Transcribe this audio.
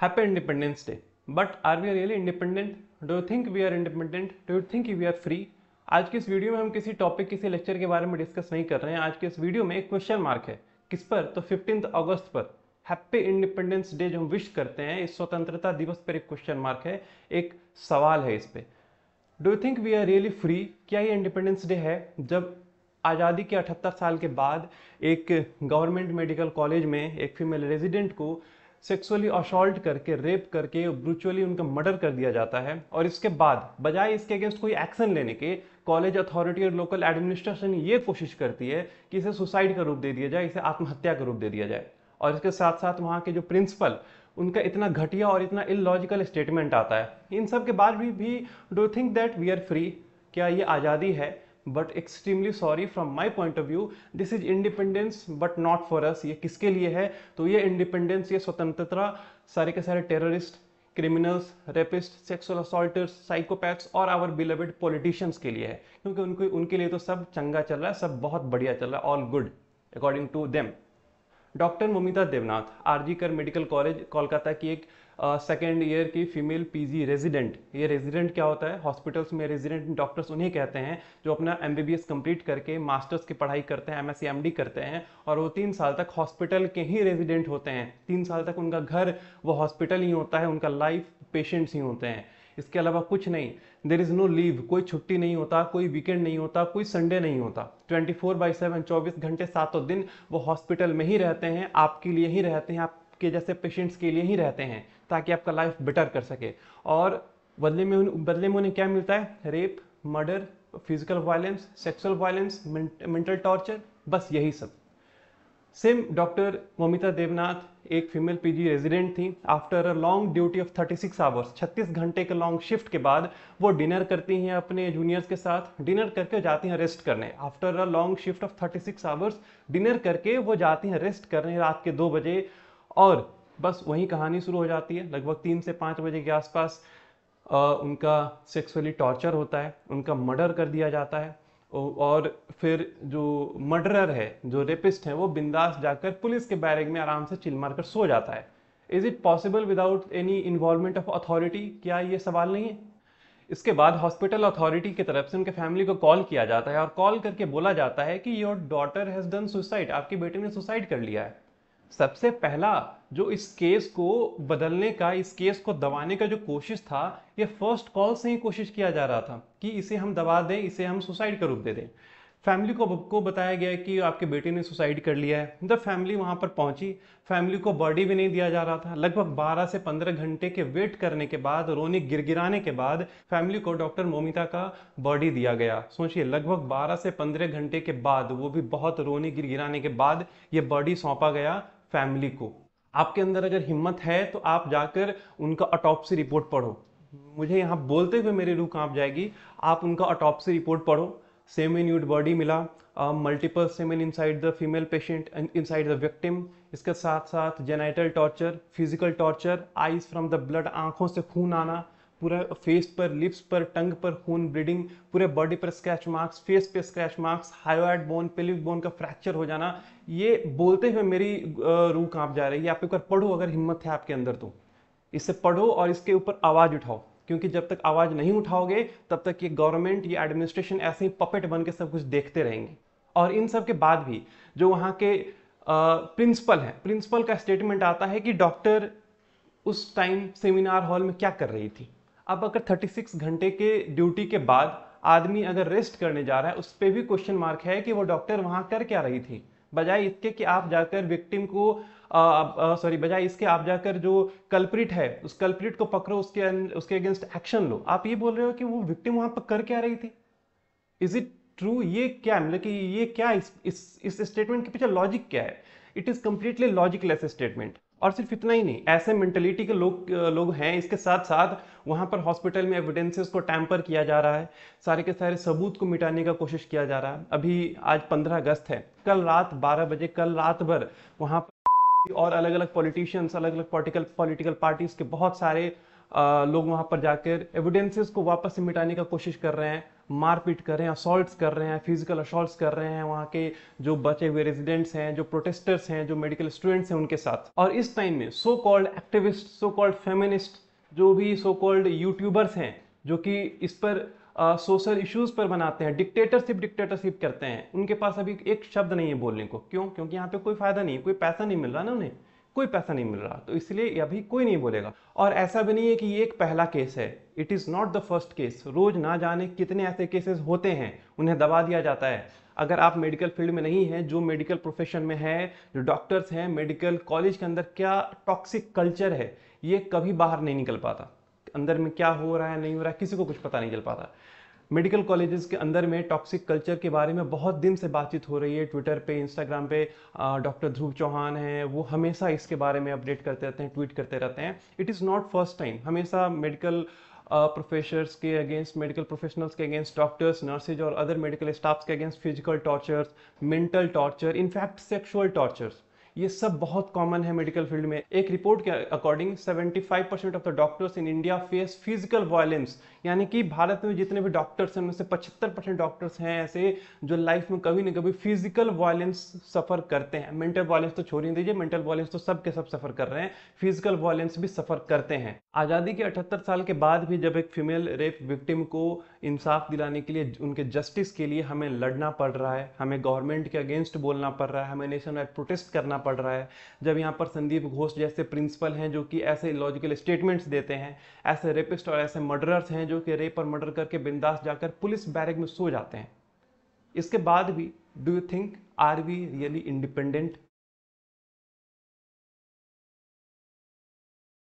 happy independence day but are we are really independent do you think we are independent do you think we are free आज के इस video में हम किसी topic किसी lecture के बारे में डिस्कस नहीं कर रहे हैं आज के इस वीडियो में एक क्वेश्चन मार्क है किस पर तो फिफ्टीन अगस्त पर हैप्पी इंडिपेंडेंस डे जो हम विश करते हैं इस स्वतंत्रता दिवस पर एक क्वेश्चन मार्क है एक सवाल है इस पर do you think we are really free क्या ये इंडिपेंडेंस डे है जब आज़ादी के 78 साल के बाद एक गवर्नमेंट मेडिकल कॉलेज में एक फीमेल रेजिडेंट को सेक्सुअली असोल्ट करके रेप करके ब्रूचुअली उनका मर्डर कर दिया जाता है और इसके बाद बजाय इसके अगेंस्ट कोई एक्शन लेने के कॉलेज अथॉरिटी और लोकल एडमिनिस्ट्रेशन ये कोशिश करती है कि इसे सुसाइड का रूप दे दिया जाए इसे आत्महत्या का रूप दे दिया जाए और इसके साथ साथ वहाँ के जो प्रिंसिपल उनका इतना घटिया और इतना इलॉजिकल स्टेटमेंट आता है इन सब के बाद भी, भी do think that we are free क्या ये आज़ादी है but extremely sorry from my point of view this is independence but not for us ये किसके लिए है तो ये इंडिपेंडेंस ये स्वतंत्रता सारे के सारे terrorist criminals rapist sexual assaulters psychopaths और आवर बिलेविड पॉलिटिशियंस के लिए है क्योंकि उनके उनके लिए तो सब चंगा चल रहा है सब बहुत बढ़िया चल रहा है all good according to them doctor Moumita Debnath RG Kar medical college Kolkata की एक सेकेंड ईयर की फीमेल पीजी रेजिडेंट ये रेजिडेंट क्या होता है हॉस्पिटल्स में रेजिडेंट डॉक्टर्स उन्हें कहते हैं जो अपना एम बी कंप्लीट करके मास्टर्स की पढ़ाई करते हैं एम एस करते हैं और वो तीन साल तक हॉस्पिटल के ही रेजिडेंट होते हैं तीन साल तक उनका घर वो हॉस्पिटल ही होता है उनका लाइफ पेशेंट्स ही होते हैं इसके अलावा कुछ नहीं देर इज़ नो लीव कोई छुट्टी नहीं होता कोई वीकेंड नहीं होता कोई संडे नहीं होता 24 फोर बाई सेवन चौबीस घंटे सातों दिन वो हॉस्पिटल में ही रहते हैं आपके लिए ही रहते हैं आपके जैसे पेशेंट्स के लिए ही रहते हैं ताकि आपका लाइफ बेटर कर सके और बदले में बदले में उन्हें क्या मिलता है rape murder physical violence sexual violence mental torture बस यही सब सेम डॉक्टर ममिता देवनाथ एक फीमेल पीजी रेजिडेंट थी after a long duty of 36 hours छत्तीस घंटे के लॉन्ग शिफ्ट के बाद वो डिनर करती हैं अपने जूनियर्स के साथ डिनर करके जाती हैं रेस्ट करने after a long shift of 36 hours dinner करके वो जाती हैं रेस्ट करने रात के दो बजे और बस वही कहानी शुरू हो जाती है लगभग तीन से पाँच बजे के आसपास उनका सेक्सुअली टॉर्चर होता है उनका मर्डर कर दिया जाता है और फिर जो मर्डरर है जो रेपिस्ट है वो बिंदास जाकर पुलिस के बैरग में आराम से चिल मार कर सो जाता है is it possible without any involvement of authority क्या ये सवाल नहीं है इसके बाद हॉस्पिटल अथॉरिटी की तरफ से उनके फैमिली को कॉल किया जाता है और कॉल करके बोला जाता है कि your daughter has done suicide आपकी बेटी ने सुसाइड कर लिया है सबसे पहला जो इस केस को बदलने का इस केस को दबाने का जो कोशिश था ये फर्स्ट कॉल से ही कोशिश किया जा रहा था कि इसे हम दबा दें इसे हम सुसाइड का रूप दे दें फैमिली को को बताया गया कि आपके बेटे ने सुसाइड कर लिया है जब फैमिली वहाँ पर पहुँची फैमिली को बॉडी भी नहीं दिया जा रहा था लगभग 12 से 15 घंटे के वेट करने के बाद रोने गिरगिराने के बाद फैमिली को डॉक्टर मोमिता का बॉडी दिया गया सोचिए लगभग 12 से 15 घंटे के बाद वो भी बहुत रोने गिरगिराने के बाद ये बॉडी सौंपा गया फैमिली को आपके अंदर अगर हिम्मत है तो आप जाकर उनका अटॉपसी रिपोर्ट पढ़ो मुझे यहाँ बोलते हुए मेरी रूह कांप जाएगी आप उनका अटॉपसी रिपोर्ट पढ़ो सेम इन यूड बॉडी मिला multiple in inside the female patient and inside the victim इसके साथ साथ genital torture physical torture eyes from the blood आंखों से खून आना पूरा फेस पर लिप्स पर टंग पर खून ब्लीडिंग पूरे बॉडी पर स्क्रैच मार्क्स फेस पे scratch marks hyoid bone pelvic bone का फ्रैक्चर हो जाना ये बोलते हुए मेरी रूह कांप जा रही है आप एक बार पढ़ो अगर हिम्मत है आपके अंदर तो इससे पढ़ो और इसके ऊपर आवाज़ उठाओ क्योंकि जब तक आवाज़ नहीं उठाओगे तब तक ये गवर्नमेंट ये एडमिनिस्ट्रेशन ऐसे ही पपेट बन के सब कुछ देखते रहेंगे और इन सब के बाद भी जो वहाँ के प्रिंसिपल हैं प्रिंसिपल का स्टेटमेंट आता है कि डॉक्टर उस टाइम सेमिनार हॉल में क्या कर रही थी अब अगर 36 घंटे के ड्यूटी के बाद आदमी अगर रेस्ट करने जा रहा है उस पर भी क्वेश्चन मार्क है कि वो डॉक्टर वहाँ कर क्या रही थी बजाय इसके कि आप जाकर विक्टिम को सॉरी बजाय इसके आप जाकर जो कल्प्रिट है उस कल्प्रिट को पकड़ो उसके उसके अगेंस्ट एक्शन लो आप ये बोल रहे हो कि वो विक्टिम वहाँ पर कर क्या रही थी इज इट ट्रू ये क्या मतलब कि ये क्या इस इस स्टेटमेंट के पीछे लॉजिक क्या है it is completely logicless statement और सिर्फ इतना ही नहीं ऐसे मेंटलिटी के लोग लोग हैं इसके साथ साथ वहाँ पर हॉस्पिटल में एविडेंसेस को टैम्पर किया जा रहा है सारे के सारे सबूत को मिटाने का कोशिश किया जा रहा है अभी आज 15 अगस्त है कल रात 12 बजे कल रात भर वहाँ पर और अलग अलग पॉलिटिशियंस अलग अलग पॉलिटिकल पॉलिटिकल पार्टीज के बहुत सारे लोग वहाँ पर जाकर एविडेंसेस को वापस से मिटाने का कोशिश कर रहे हैं मारपीट कर रहे हैं असॉल्ट कर रहे हैं फिजिकल असॉल्ट कर रहे हैं वहाँ के जो बचे हुए रेजिडेंट्स हैं जो प्रोटेस्टर्स हैं जो मेडिकल स्टूडेंट्स हैं उनके साथ और इस टाइम में so called activist so called feminist जो भी सो कॉल्ड यूट्यूबर्स हैं जो कि इस पर सोशल uh, इश्यूज पर बनाते हैं डिक्टेटरशिप डिक्टेटरशिप करते हैं उनके पास अभी एक शब्द नहीं है बोलने को क्यों क्योंकि यहाँ पे कोई फायदा नहीं है कोई पैसा नहीं मिल रहा ना उन्हें कोई पैसा नहीं मिल रहा तो इसलिए अभी कोई नहीं बोलेगा और ऐसा भी नहीं है कि ये एक पहला केस है it is not the first case रोज़ ना जाने कितने ऐसे केसेस होते हैं उन्हें दबा दिया जाता है अगर आप मेडिकल फील्ड में नहीं हैं जो मेडिकल प्रोफेशन में है जो डॉक्टर्स हैं मेडिकल कॉलेज के अंदर क्या टॉक्सिक कल्चर है ये कभी बाहर नहीं निकल पाता अंदर में क्या हो रहा है नहीं हो रहा है किसी को कुछ पता नहीं चल पाता मेडिकल कॉलेजेस के अंदर में टॉक्सिक कल्चर के बारे में बहुत दिन से बातचीत हो रही है ट्विटर पे इंस्टाग्राम पे डॉक्टर ध्रुव चौहान हैं वो हमेशा इसके बारे में अपडेट करते रहते हैं ट्वीट करते रहते हैं it is not first time हमेशा मेडिकल प्रोफेसर्स के अगेंस्ट मेडिकल प्रोफेशनल्स के अगेंस्ट डॉक्टर्स नर्सेज और अदर मेडिकल स्टाफ्स के against physical tortures mental torture in fact sexual tortures ये सब बहुत कॉमन है मेडिकल फील्ड में एक रिपोर्ट के according 75 percent of the doctors in India face physical violence यानी कि भारत में जितने भी डॉक्टर्स हैं उनमें से 75 परसेंट डॉक्टर्स हैं ऐसे जो लाइफ में कभी ना कभी फिजिकल वायलेंस सफर करते हैं मेंटल वायलेंस तो छोड़ ही दीजिए मेंटल वायलेंस तो सब के सब सफर कर रहे हैं फिजिकल वायलेंस भी सफर करते हैं आज़ादी के अठहत्तर साल के बाद भी जब एक फीमेल रेप विक्टिम को इंसाफ दिलाने के लिए उनके जस्टिस के लिए हमें लड़ना पड़ रहा है हमें गवर्नमेंट के अगेंस्ट बोलना पड़ रहा है हमें नेशन वाइड प्रोटेस्ट करना पड़ रहा है जब यहाँ पर संदीप घोष जैसे प्रिंसिपल हैं जो कि ऐसे लॉजिकल स्टेटमेंट्स देते हैं ऐसे रेपिस्ट और ऐसे मर्डरर्स हैं जो कि रेप और मर्डर करके बिंदास जाकर पुलिस बैरक में सो जाते हैं इसके बाद भी do you think are we really independent